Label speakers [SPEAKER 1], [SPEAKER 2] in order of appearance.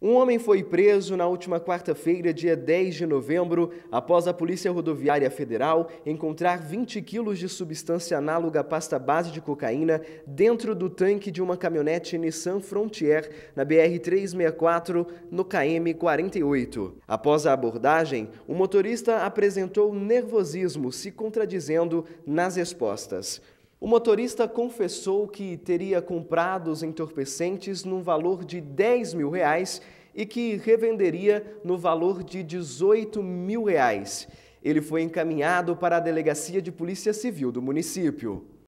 [SPEAKER 1] Um homem foi preso na última quarta-feira, dia 10 de novembro, após a Polícia Rodoviária Federal encontrar 20 quilos de substância análoga à pasta base de cocaína dentro do tanque de uma caminhonete Nissan Frontier na BR-364, no KM-48. Após a abordagem, o motorista apresentou nervosismo, se contradizendo nas respostas. O motorista confessou que teria comprado os entorpecentes num valor de 10 mil reais e que revenderia no valor de 18 mil reais. Ele foi encaminhado para a Delegacia de Polícia Civil do município.